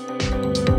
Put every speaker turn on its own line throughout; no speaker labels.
Música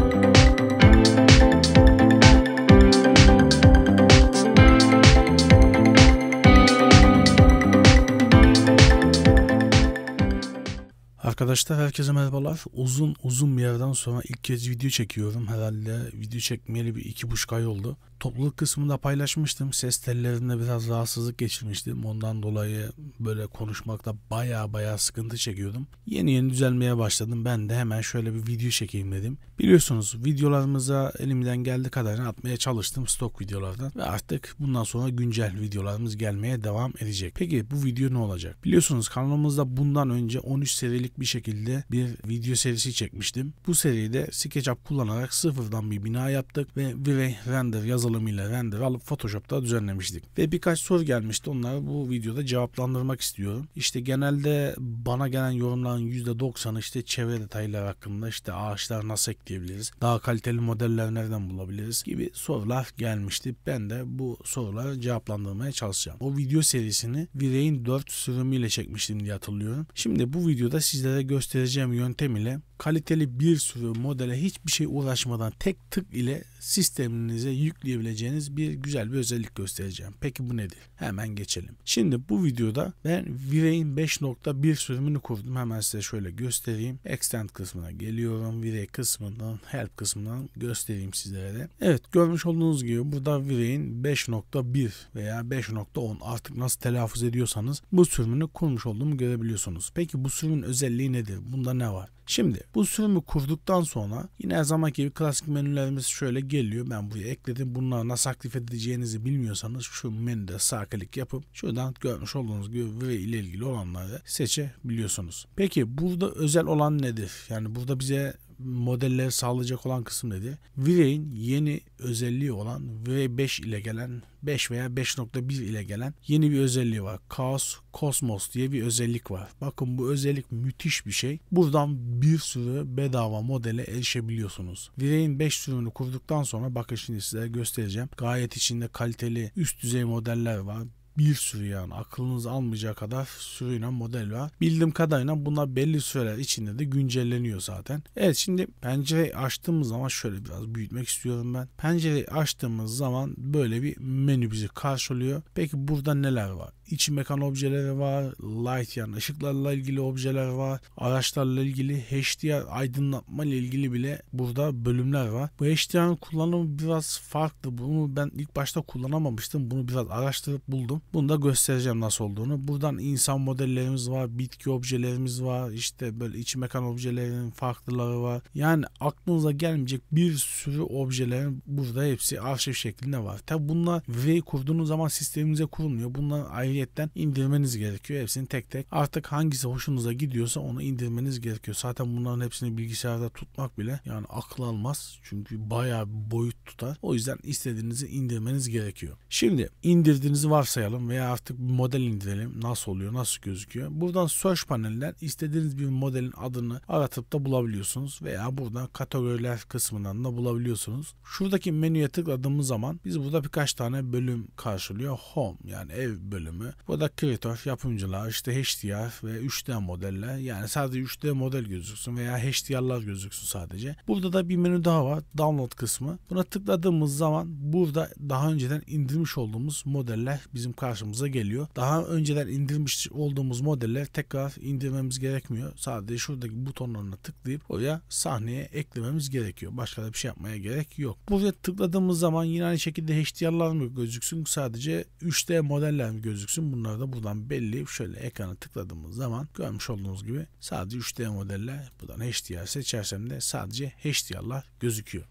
Arkadaşlar herkese merhabalar. Uzun uzun bir yerden sonra ilk kez video çekiyorum. Herhalde video çekmeyeli bir iki buçuk ay oldu. Topluluk kısmında paylaşmıştım. Ses tellerinde biraz rahatsızlık geçirmiştim. Ondan dolayı böyle konuşmakta baya baya sıkıntı çekiyordum. Yeni yeni düzelmeye başladım. Ben de hemen şöyle bir video çekeyim dedim. Biliyorsunuz videolarımıza elimden geldiği kadarını atmaya çalıştım stok videolardan. Ve artık bundan sonra güncel videolarımız gelmeye devam edecek. Peki bu video ne olacak? Biliyorsunuz kanalımızda bundan önce 13 serilik bir şekilde şekilde bir video serisi çekmiştim. Bu seride SketchUp kullanarak sıfırdan bir bina yaptık ve V-Ray Render yazılımıyla render alıp Photoshop'ta düzenlemiştik. Ve birkaç soru gelmişti. Onları bu videoda cevaplandırmak istiyorum. İşte genelde bana gelen yorumların %90'ı işte çevre detayları hakkında işte ağaçlar nasıl ekleyebiliriz? Daha kaliteli modeller nereden bulabiliriz? gibi sorular gelmişti. Ben de bu soruları cevaplandırmaya çalışacağım. O video serisini V-Ray'in 4 sürümüyle çekmiştim diye hatırlıyorum. Şimdi bu videoda sizlere göstereceğim göstereceğim yöntem ile kaliteli bir sürü modele hiçbir şey uğraşmadan tek tık ile sisteminize yükleyebileceğiniz bir güzel bir özellik göstereceğim. Peki bu nedir? Hemen geçelim. Şimdi bu videoda ben Virey'in 5.1 sürümünü kurdum. Hemen size şöyle göstereyim. Extend kısmına geliyorum. Virey kısmından Help kısmından göstereyim sizlere de. Evet görmüş olduğunuz gibi burada Virey'in 5.1 veya 5.10 artık nasıl telaffuz ediyorsanız bu sürümünü kurmuş olduğumu görebiliyorsunuz. Peki bu sürümün özelliği nedir? Bunda ne var? Şimdi bu sürümü kurduktan sonra yine her zaman gibi klasik menülerimiz şöyle geliyor. Ben buraya ekledim. Bunları nasıl aktif edeceğinizi bilmiyorsanız şu menüde sağ klik yapıp şuradan görmüş olduğunuz gibi ve ile ilgili olanları seçebiliyorsunuz. Peki burada özel olan nedir? Yani burada bize modelleri sağlayacak olan kısım dedi. V-Ray'in yeni özelliği olan V5 ile gelen 5 veya 5.1 ile gelen yeni bir özelliği var. Chaos Cosmos diye bir özellik var. Bakın bu özellik müthiş bir şey. Buradan bir sürü bedava modele erişebiliyorsunuz. V-Ray'in 5 sürümünü kurduktan sonra bakın şimdi size göstereceğim. Gayet içinde kaliteli üst düzey modeller var bir sürü yani aklınız almayacağı kadar sürüyle model var. Bildiğim kadarıyla bunlar belli süreler içinde de güncelleniyor zaten. Evet şimdi pencereyi açtığımız zaman şöyle biraz büyütmek istiyorum ben. Pencereyi açtığımız zaman böyle bir menü bizi karşılıyor. Peki burada neler var? İç mekan objeleri var, light yani ışıklarla ilgili objeler var, araçlarla ilgili HDR aydınlatma ile ilgili bile burada bölümler var. Bu HDR'ın kullanımı biraz farklı. Bunu ben ilk başta kullanamamıştım. Bunu biraz araştırıp buldum. Bunu da göstereceğim nasıl olduğunu. Buradan insan modellerimiz var, bitki objelerimiz var, işte böyle iç mekan objelerinin farklıları var. Yani aklınıza gelmeyecek bir sürü objelerin burada hepsi arşiv şeklinde var. Tabi bunlar V kurduğunuz zaman sistemimize kurulmuyor. Bunları ayrıyetten indirmeniz gerekiyor. Hepsini tek tek. Artık hangisi hoşunuza gidiyorsa onu indirmeniz gerekiyor. Zaten bunların hepsini bilgisayarda tutmak bile yani akıl almaz. Çünkü bayağı boyut tutar. O yüzden istediğinizi indirmeniz gerekiyor. Şimdi indirdiğinizi varsayalım yapalım veya artık bir model indirelim. Nasıl oluyor? Nasıl gözüküyor? Buradan search panelinden istediğiniz bir modelin adını aratıp da bulabiliyorsunuz veya buradan kategoriler kısmından da bulabiliyorsunuz. Şuradaki menüye tıkladığımız zaman biz burada birkaç tane bölüm karşılıyor. Home yani ev bölümü. Burada kreatör, yapımcılar, işte HDR ve 3D modeller. Yani sadece 3D model gözüksün veya HDR'lar gözüksün sadece. Burada da bir menü daha var. Download kısmı. Buna tıkladığımız zaman burada daha önceden indirmiş olduğumuz modeller bizim karşımıza geliyor. Daha önceden indirmiş olduğumuz modeller tekrar indirmemiz gerekmiyor. Sadece şuradaki butonlarına tıklayıp oraya sahneye eklememiz gerekiyor. Başka da bir şey yapmaya gerek yok. Buraya tıkladığımız zaman yine aynı şekilde HDR'lar mı gözüksün? Sadece 3D modeller mi gözüksün? Bunları da buradan belli. Şöyle ekrana tıkladığımız zaman görmüş olduğunuz gibi sadece 3D modeller buradan HDR seçersem de sadece HDR'lar gözüküyor.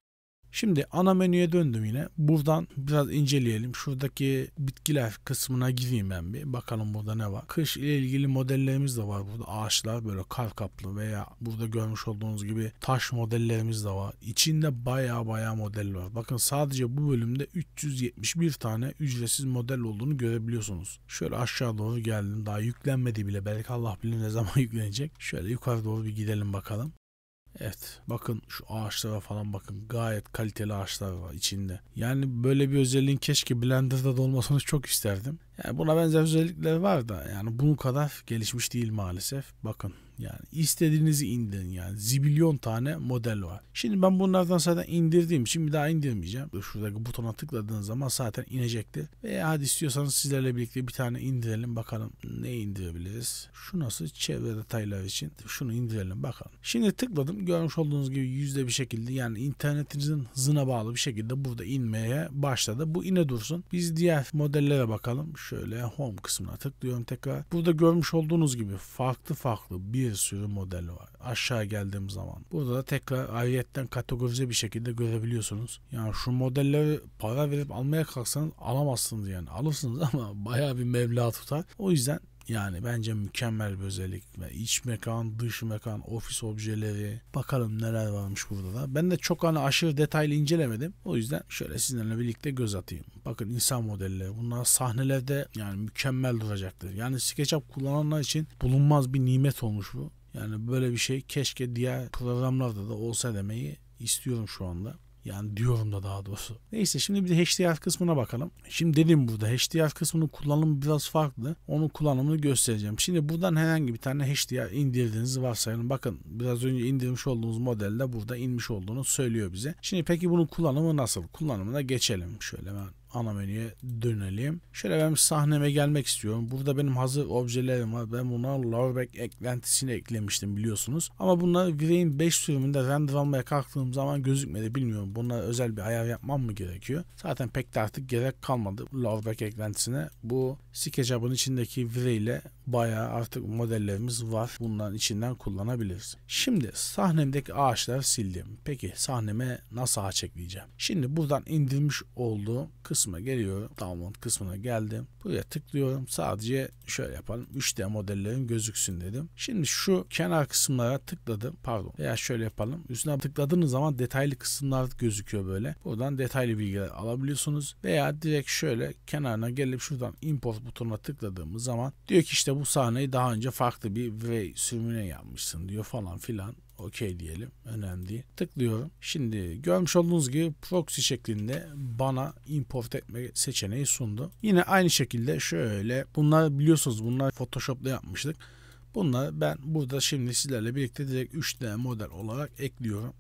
Şimdi ana menüye döndüm yine. Buradan biraz inceleyelim. Şuradaki bitkiler kısmına gireyim ben bir. Bakalım burada ne var. Kış ile ilgili modellerimiz de var burada. Ağaçlar böyle kar kaplı veya burada görmüş olduğunuz gibi taş modellerimiz de var. İçinde baya baya model var. Bakın sadece bu bölümde 371 tane ücretsiz model olduğunu görebiliyorsunuz. Şöyle aşağı doğru geldim. Daha yüklenmedi bile. Belki Allah bilir ne zaman yüklenecek. Şöyle yukarı doğru bir gidelim bakalım. Evet bakın şu ağaçlara falan bakın gayet kaliteli ağaçlar var içinde. Yani böyle bir özelliğin keşke Blender'da da olmasını çok isterdim. Yani buna benzer özellikler var da yani bunu kadar gelişmiş değil maalesef. Bakın yani istediğinizi indirin yani. Zibilyon tane model var. Şimdi ben bunlardan zaten indirdiğim için bir daha indirmeyeceğim. Şuradaki butona tıkladığınız zaman zaten inecekti. Ve hadi istiyorsanız sizlerle birlikte bir tane indirelim bakalım ne indirebiliriz. Şu nasıl çevre detayları için şunu indirelim bakalım. Şimdi tıkladım görmüş olduğunuz gibi yüzde bir şekilde yani internetinizin hızına bağlı bir şekilde burada inmeye başladı. Bu ine dursun. Biz diğer modellere bakalım. Şöyle home kısmına tıklıyorum tekrar. Burada görmüş olduğunuz gibi farklı farklı bir bir sürü model var. Aşağı geldiğim zaman. Burada da tekrar ayetten kategorize bir şekilde görebiliyorsunuz. Yani şu modelleri para verip almaya kalksanız alamazsınız yani. Alırsınız ama bayağı bir meblağ tutar. O yüzden yani bence mükemmel bir özellik. İç mekan, dış mekan, ofis objeleri. Bakalım neler varmış burada da. Ben de çok hani aşırı detaylı incelemedim. O yüzden şöyle sizlerle birlikte göz atayım. Bakın insan modelleri. Bunlar sahnelerde yani mükemmel duracaktır. Yani SketchUp kullananlar için bulunmaz bir nimet olmuş bu. Yani böyle bir şey keşke diğer programlarda da olsa demeyi istiyorum şu anda. Yani diyorum da daha doğrusu. Neyse şimdi bir de HDF kısmına bakalım. Şimdi dedim burada HDF kısmının kullanımı biraz farklı. Onun kullanımını göstereceğim. Şimdi buradan herhangi bir tane HDF indirdiğinizi varsayalım. Bakın biraz önce indirmiş olduğunuz modelde burada inmiş olduğunu söylüyor bize. Şimdi peki bunun kullanımı nasıl? Kullanımına geçelim şöyle ben ana menüye dönelim. Şöyle ben sahneme gelmek istiyorum. Burada benim hazır objelerim var. Ben buna Lowerback eklentisini eklemiştim biliyorsunuz. Ama bunlar Vire'in 5 sürümünde render almaya kalktığım zaman gözükmedi. Bilmiyorum buna özel bir ayar yapmam mı gerekiyor? Zaten pek de artık gerek kalmadı Lowerback eklentisine. Bu SketchUp'ın içindeki Vire ile bayağı artık modellerimiz var. Bunların içinden kullanabiliriz. Şimdi sahnemdeki ağaçları sildim. Peki sahneme nasıl ağaç ekleyeceğim? Şimdi buradan indirmiş olduğum kısmı kısma geliyorum. Download kısmına geldim. Buraya tıklıyorum. Sadece şöyle yapalım. 3D modellerin gözüksün dedim. Şimdi şu kenar kısımlara tıkladım. Pardon. Veya şöyle yapalım. Üstüne tıkladığınız zaman detaylı kısımlar gözüküyor böyle. Buradan detaylı bilgiler alabiliyorsunuz. Veya direkt şöyle kenarına gelip şuradan import butonuna tıkladığımız zaman diyor ki işte bu sahneyi daha önce farklı bir V sürümüne yapmışsın diyor falan filan okey diyelim. Önemli değil. Tıklıyorum. Şimdi görmüş olduğunuz gibi proxy şeklinde bana import etme seçeneği sundu. Yine aynı şekilde şöyle bunlar biliyorsunuz bunlar Photoshop'ta yapmıştık. Bunları ben burada şimdi sizlerle birlikte direkt 3D model olarak ekliyorum.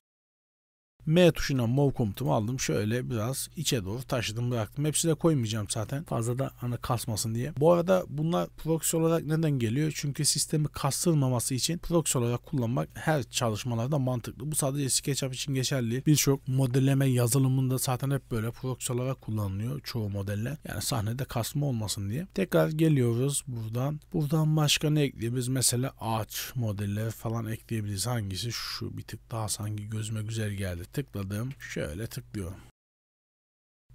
M tuşuna mov komutumu aldım. Şöyle biraz içe doğru taşıdım bıraktım. Hepsi de koymayacağım zaten. Fazla da ana hani kasmasın diye. Bu arada bunlar proxy olarak neden geliyor? Çünkü sistemi kastırmaması için proxy olarak kullanmak her çalışmalarda mantıklı. Bu sadece SketchUp için geçerli. Birçok modelleme yazılımında zaten hep böyle proxy olarak kullanılıyor çoğu modelle. Yani sahnede kasma olmasın diye. Tekrar geliyoruz buradan. Buradan başka ne ekleyebiliriz? Mesela ağaç modeller falan ekleyebiliriz. Hangisi? Şu bir tık daha sanki gözüme güzel geldi tıkladım. Şöyle tıklıyorum.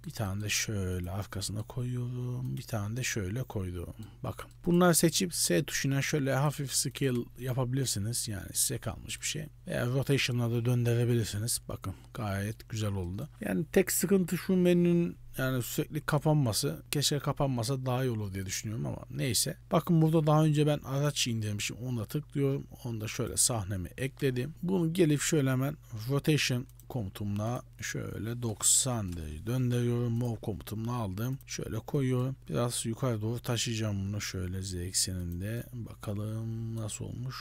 Bir tane de şöyle arkasına koyuyorum. Bir tane de şöyle koydum. Bakın bunları seçip S tuşuna şöyle hafif scale yapabilirsiniz. Yani size kalmış bir şey. Veya rotation'a da döndürebilirsiniz. Bakın gayet güzel oldu. Yani tek sıkıntı şu menünün yani sürekli kapanması. Keşke kapanmasa daha iyi olur diye düşünüyorum ama neyse. Bakın burada daha önce ben araç indirmişim. Onu da tıklıyorum. Onu da şöyle sahnemi ekledim. Bunu gelip şöyle hemen rotation komutumla şöyle 90 derece döndürüyorum. Mov komutumla aldım. Şöyle koyuyorum. Biraz yukarı doğru taşıyacağım bunu şöyle z ekseninde. Bakalım nasıl olmuş.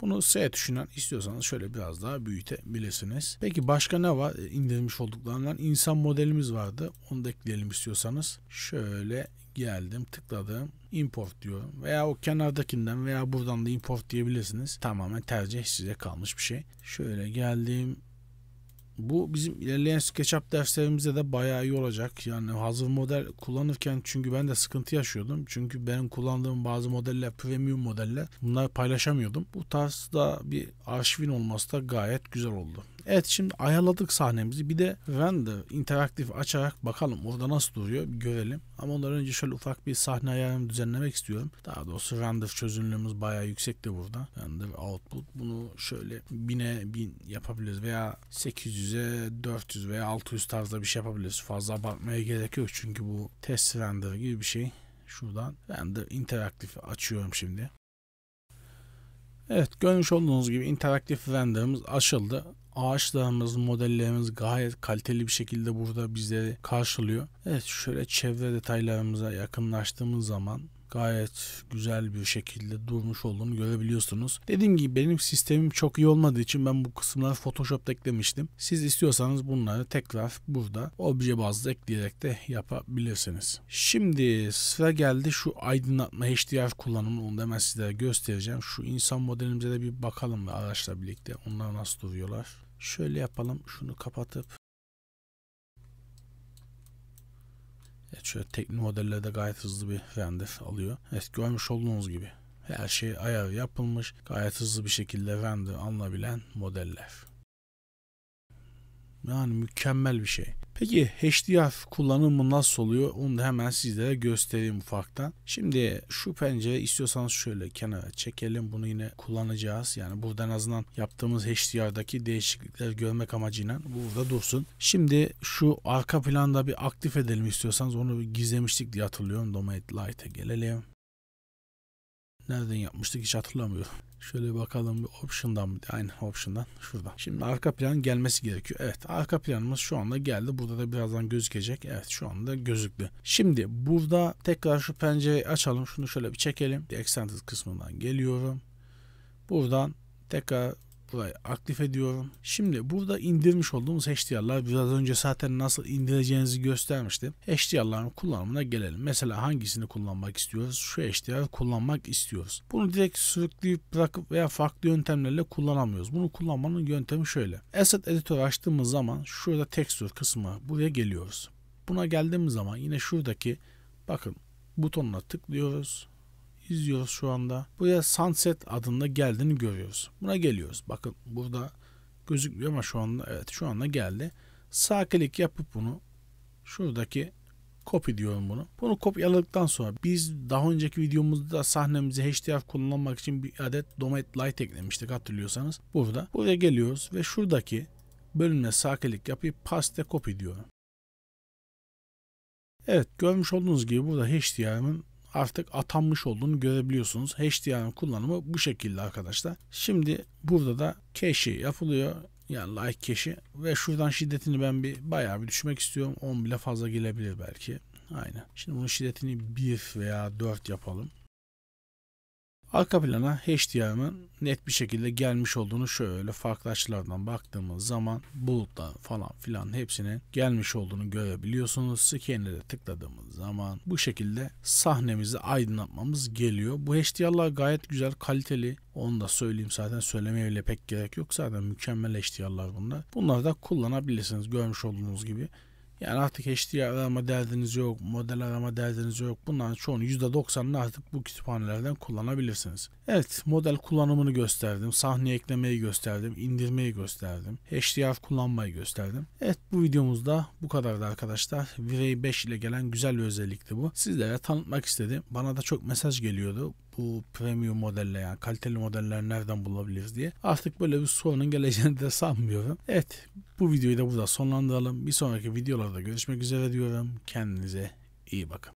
Bunu S tuşundan istiyorsanız şöyle biraz daha büyütebilirsiniz. Peki başka ne var e, indirmiş olduklarından? insan modelimiz vardı. Onu da ekleyelim istiyorsanız. Şöyle geldim tıkladım import diyorum veya o kenardakinden veya buradan da import diyebilirsiniz tamamen tercih size kalmış bir şey şöyle geldim bu bizim ilerleyen SketchUp derslerimize de bayağı iyi olacak. Yani hazır model kullanırken çünkü ben de sıkıntı yaşıyordum. Çünkü benim kullandığım bazı modeller premium modeller bunları paylaşamıyordum. Bu tarzda bir arşivin olması da gayet güzel oldu. Evet şimdi ayarladık sahnemizi. Bir de render interaktif açarak bakalım orada nasıl duruyor bir görelim. Ama ondan önce şöyle ufak bir sahne ayarını düzenlemek istiyorum. Daha doğrusu render çözünürlüğümüz bayağı yüksek de burada. Render output bunu şöyle 1000'e 1000 yapabiliriz veya 800'e 400 veya 600 tarzda bir şey yapabiliriz. Fazla bakmaya gerek yok çünkü bu test render gibi bir şey şuradan render interaktif açıyorum şimdi. Evet görmüş olduğunuz gibi interaktif renderımız açıldı. Ağaçlarımız, modellerimiz gayet kaliteli bir şekilde burada bizleri karşılıyor. Evet şöyle çevre detaylarımıza yakınlaştığımız zaman gayet güzel bir şekilde durmuş olduğunu görebiliyorsunuz. Dediğim gibi benim sistemim çok iyi olmadığı için ben bu kısımları Photoshop'ta eklemiştim. Siz istiyorsanız bunları tekrar burada obje bazlı ekleyerek de yapabilirsiniz. Şimdi sıra geldi şu aydınlatma HDR kullanımını onu da hemen sizlere göstereceğim. Şu insan modelimize de bir bakalım da araçla birlikte onlar nasıl duruyorlar. Şöyle yapalım şunu kapatıp Şöyle tekli modellerde gayet hızlı bir render alıyor. Evet görmüş olduğunuz gibi her şey ayar yapılmış. Gayet hızlı bir şekilde render alınabilen modeller. Yani mükemmel bir şey. Peki HDF kullanımı nasıl oluyor? Onu da hemen sizlere göstereyim ufaktan. Şimdi şu pencere istiyorsanız şöyle kenara çekelim. Bunu yine kullanacağız. Yani buradan azından yaptığımız HDR'daki değişiklikler görmek amacıyla bu burada dursun. Şimdi şu arka planda bir aktif edelim istiyorsanız. Onu gizlemiştik diye hatırlıyorum. Domain Light'e gelelim. Nereden yapmıştık hiç hatırlamıyorum. Şöyle bakalım bir option'dan mı aynı option'dan şurada. Şimdi arka plan gelmesi gerekiyor. Evet arka planımız şu anda geldi. Burada da birazdan gözükecek. Evet şu anda gözüktü. Şimdi burada tekrar şu pencereyi açalım. Şunu şöyle bir çekelim. Accented kısmından geliyorum. Buradan tekrar kolay aktif ediyorum. Şimdi burada indirmiş olduğumuz HDR'lar biraz önce zaten nasıl indireceğinizi göstermiştim. HDR'ların kullanımına gelelim. Mesela hangisini kullanmak istiyoruz? Şu HDR kullanmak istiyoruz. Bunu direkt sürükleyip bırakıp veya farklı yöntemlerle kullanamıyoruz. Bunu kullanmanın yöntemi şöyle. Asset Editor açtığımız zaman şurada texture kısmı buraya geliyoruz. Buna geldiğimiz zaman yine şuradaki bakın butonuna tıklıyoruz izliyoruz şu anda. Buraya Sunset adında geldiğini görüyoruz. Buna geliyoruz. Bakın burada gözükmüyor ama şu anda evet şu anda geldi. Sağ klik yapıp bunu şuradaki copy diyorum bunu. Bunu kopyaladıktan sonra biz daha önceki videomuzda sahnemizi HDF kullanmak için bir adet Domet Light eklemiştik hatırlıyorsanız. Burada buraya geliyoruz ve şuradaki bölümle sağ klik yapıp paste copy diyorum. Evet görmüş olduğunuz gibi burada HDR'ın artık atanmış olduğunu görebiliyorsunuz. HDR'ın kullanımı bu şekilde arkadaşlar. Şimdi burada da keşi yapılıyor. Yani like keşi ve şuradan şiddetini ben bir bayağı bir düşmek istiyorum. 10 bile fazla gelebilir belki. Aynen. Şimdi bunun şiddetini 1 veya 4 yapalım. Arka plana HDR'ın net bir şekilde gelmiş olduğunu şöyle farklı açılardan baktığımız zaman bulutta falan filan hepsinin gelmiş olduğunu görebiliyorsunuz. Scanner'e tıkladığımız zaman bu şekilde sahnemizi aydınlatmamız geliyor. Bu HDR'lar gayet güzel, kaliteli. Onu da söyleyeyim zaten söylemeye bile pek gerek yok. Zaten mükemmel HDR'lar bunlar. Bunları da kullanabilirsiniz görmüş olduğunuz gibi. Yani artık HD'ye arama derdiniz yok, model arama derdiniz yok. Bunların çoğunu %90'ını artık bu kütüphanelerden kullanabilirsiniz. Evet model kullanımını gösterdim. Sahne eklemeyi gösterdim. indirmeyi gösterdim. HDR kullanmayı gösterdim. Evet bu videomuzda bu kadardı arkadaşlar. V-Ray 5 ile gelen güzel bir özellikti bu. Sizlere tanıtmak istedim. Bana da çok mesaj geliyordu bu premium modelle yani kaliteli modeller nereden bulabiliriz diye. Artık böyle bir sorunun geleceğini de sanmıyorum. Evet bu videoyu da burada sonlandıralım. Bir sonraki videolarda görüşmek üzere diyorum. Kendinize iyi bakın.